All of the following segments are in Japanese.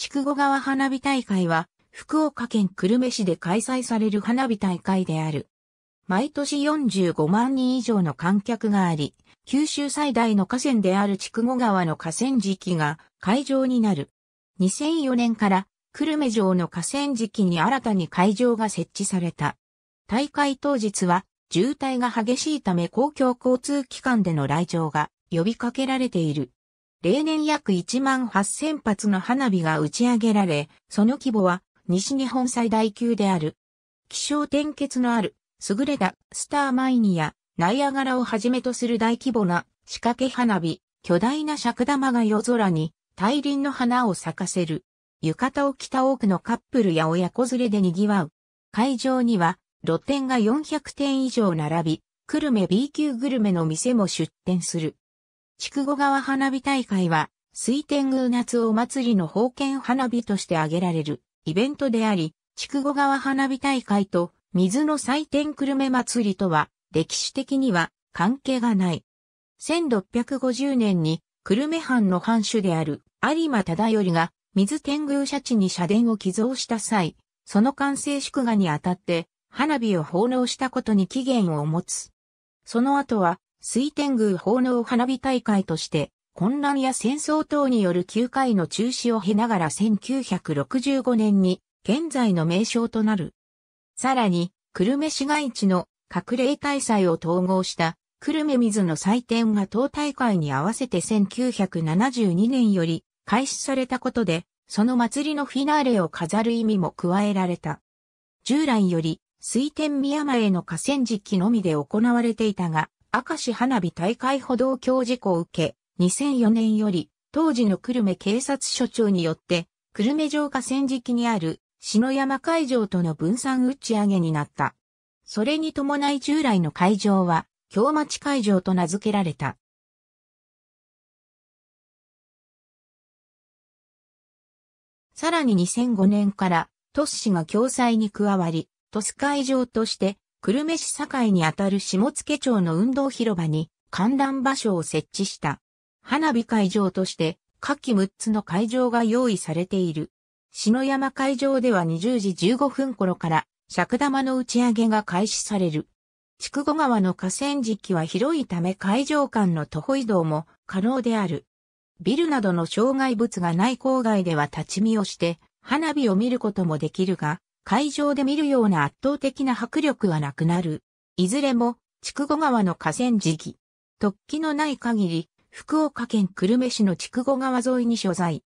筑後川花火大会は、福岡県久留米市で開催される花火大会である。毎年45万人以上の観客があり、九州最大の河川である筑後川の河川敷が会場になる。2004年から久留米城の河川敷に新たに会場が設置された。大会当日は渋滞が激しいため公共交通機関での来場が呼びかけられている。例年約1万8000発の花火が打ち上げられ、その規模は西日本最大級である。気象転結のある、優れたスターマイニやナイアガラをはじめとする大規模な仕掛け花火、巨大な尺玉が夜空に大輪の花を咲かせる。浴衣を着た多くのカップルや親子連れで賑わう。会場には露店が400店以上並び、久留米 B 級グルメの店も出店する。筑後川花火大会は、水天宮夏お祭りの封建花火として挙げられるイベントであり、筑後川花火大会と水の祭典久留米祭りとは、歴史的には関係がない。1650年に久留米藩の藩主である有馬忠頼が水天宮社地に社殿を寄贈した際、その完成祝賀にあたって花火を奉納したことに起源を持つ。その後は水天宮奉納花火大会として、混乱や戦争等による9回の中止を経ながら1965年に、現在の名称となる。さらに、久留米市街地の隠れ大祭を統合した久留米水の祭典が党大会に合わせて1972年より開始されたことで、その祭りのフィナーレを飾る意味も加えられた。従来より水天宮前の河川敷のみで行われていたが、明石花火大会歩道橋事故を受け、2004年より、当時の久留米警察署長によって、久留米城河川敷にある、篠山会場との分散打ち上げになった。それに伴い従来の会場は、京町会場と名付けられた。さらに2005年から、都市が共催に加わり、都市会場として久留米市境にあたる下野町の運動広場に観覧場所を設置した。花火会場として下記6つの会場が用意されている。篠山会場では20時15分頃から尺玉の打ち上げが開始される。筑後川の河川敷は広いため会場間の徒歩移動も可能である。ビルなどの障害物がない郊外では立ち見をして花火を見ることもできるが、会場で見るような圧倒的な迫力はなくなる。いずれも、筑後川の河川時期。突起のない限り、福岡県久留米市の筑後川沿いに所在。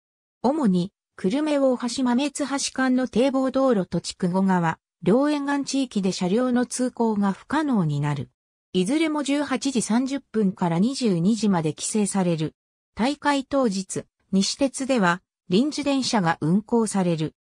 主に、久留米大橋豆津橋間の堤防道路と筑後川、両沿岸地域で車両の通行が不可能になる。いずれも18時30分から22時まで規制される。大会当日、西鉄では臨時電車が運行される。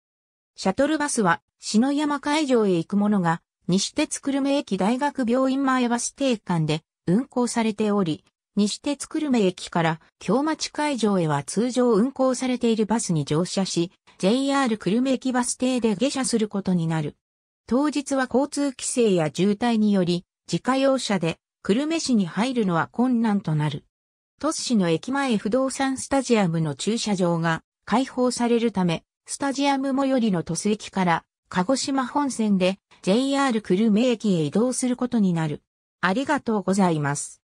シャトルバスは篠山会場へ行くものが、西鉄久留米駅大学病院前バス停間で運行されており、西鉄久留米駅から京町会場へは通常運行されているバスに乗車し、JR 久留米駅バス停で下車することになる。当日は交通規制や渋滞により、自家用車で久留米市に入るのは困難となる。都市の駅前不動産スタジアムの駐車場が開放されるため、スタジアム最寄りの都市駅から鹿児島本線で JR 久留米駅へ移動することになる。ありがとうございます。